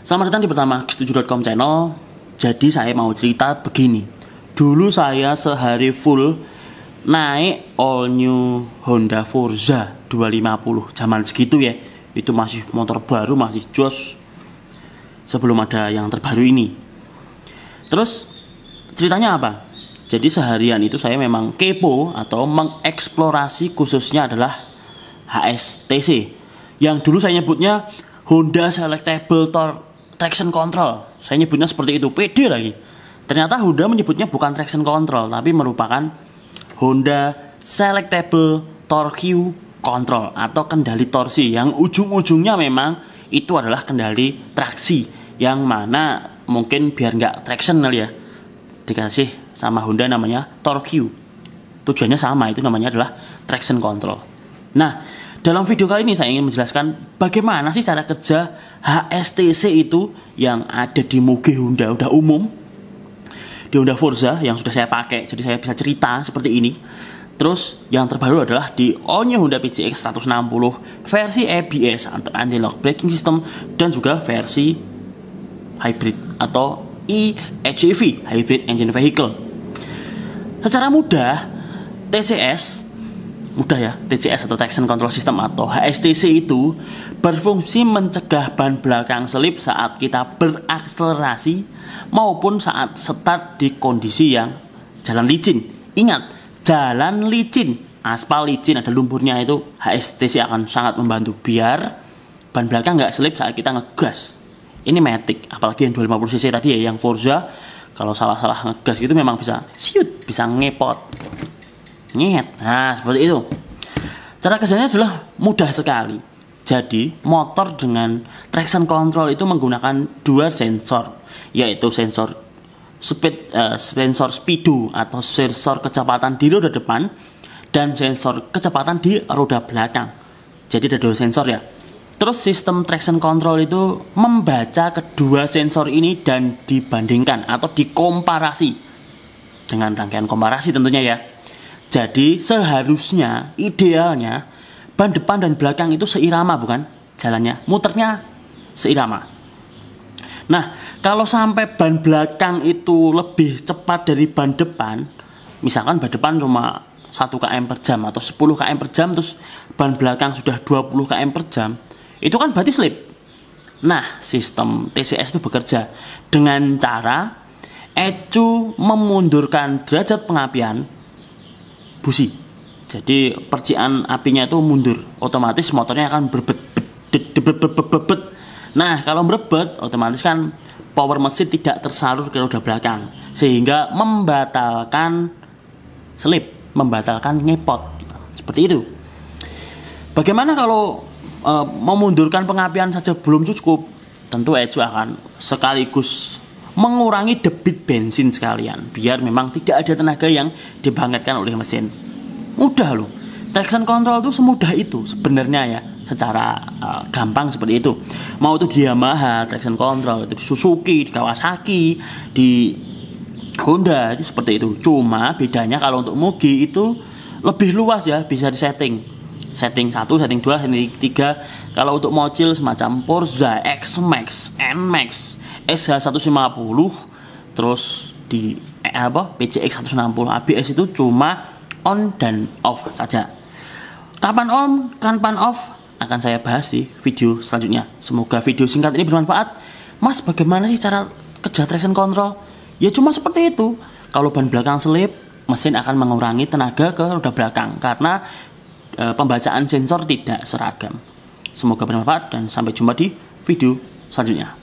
Selamat datang di pertama X7.com channel. Jadi saya mau cerita begini. Dulu saya sehari full naik all new Honda Forza 250 zaman segitu ya. Itu masih motor baru, masih jos sebelum ada yang terbaru ini. Terus ceritanya apa? Jadi seharian itu saya memang kepo atau mengeksplorasi khususnya adalah HSTC yang dulu saya nyebutnya Honda Selectable Torque traction control. Saya nyebutnya seperti itu, PD lagi. Ternyata Honda menyebutnya bukan traction control, tapi merupakan Honda Selectable Torque Control atau kendali torsi yang ujung-ujungnya memang itu adalah kendali traksi yang mana mungkin biar nggak traction kali ya dikasih sama Honda namanya Torque tujuannya sama itu namanya adalah traction control nah dalam video kali ini saya ingin menjelaskan bagaimana sih cara kerja HSTC itu yang ada di Moge Honda udah umum di Honda Forza yang sudah saya pakai jadi saya bisa cerita seperti ini Terus yang terbaru adalah di Onyo Honda PCX 160 versi ABS e atau anti-lock braking system dan juga versi hybrid atau eHEV hybrid engine vehicle. Secara mudah TCS mudah ya TCS atau Traction Control System atau HSTC itu berfungsi mencegah ban belakang selip saat kita berakselerasi maupun saat start di kondisi yang jalan licin. Ingat, jalan licin, aspal licin ada lumpurnya itu HSTC akan sangat membantu biar ban belakang nggak selip saat kita ngegas. Ini matic, apalagi yang 250cc tadi ya yang Forza kalau salah-salah ngegas gitu memang bisa siut, bisa ngepot. Nyet. Nah, seperti itu. Cara kerjanya adalah mudah sekali. Jadi, motor dengan traction control itu menggunakan dua sensor, yaitu sensor speed uh, sensor speedo atau sensor kecepatan di roda depan dan sensor kecepatan di roda belakang. Jadi ada dua sensor ya. Terus sistem traction control itu membaca kedua sensor ini dan dibandingkan atau dikomparasi dengan rangkaian komparasi tentunya ya. Jadi seharusnya idealnya ban depan dan belakang itu seirama bukan jalannya, muternya seirama. Nah, kalau sampai ban belakang itu lebih cepat dari ban depan, misalkan ban depan cuma 1 km per jam atau 10 km per jam terus ban belakang sudah 20 km per jam, itu kan berarti slip. Nah, sistem TCS itu bekerja dengan cara ECU memundurkan derajat pengapian busi jadi percikan apinya itu mundur otomatis motornya akan berbet nah kalau berbet otomatis kan power mesin tidak tersalur ke roda belakang sehingga membatalkan selip membatalkan ngepot seperti itu bagaimana kalau e, memundurkan pengapian saja belum cukup tentu ecu akan sekaligus mengurangi debit bensin sekalian biar memang tidak ada tenaga yang dibangkitkan oleh mesin mudah loh traction control itu semudah itu sebenarnya ya secara uh, gampang seperti itu mau itu di Yamaha traction control itu di Suzuki di Kawasaki di Honda itu seperti itu cuma bedanya kalau untuk Mugi itu lebih luas ya bisa disetting setting 1, setting 2, setting 3 kalau untuk mocil semacam Forza X Max, N Max SH150 terus di eh, apa PCX 160 ABS itu cuma on dan off saja kapan on kapan kan off akan saya bahas di video selanjutnya semoga video singkat ini bermanfaat mas bagaimana sih cara kerja traction control ya cuma seperti itu kalau ban belakang selip mesin akan mengurangi tenaga ke roda belakang karena e, pembacaan sensor tidak seragam semoga bermanfaat dan sampai jumpa di video selanjutnya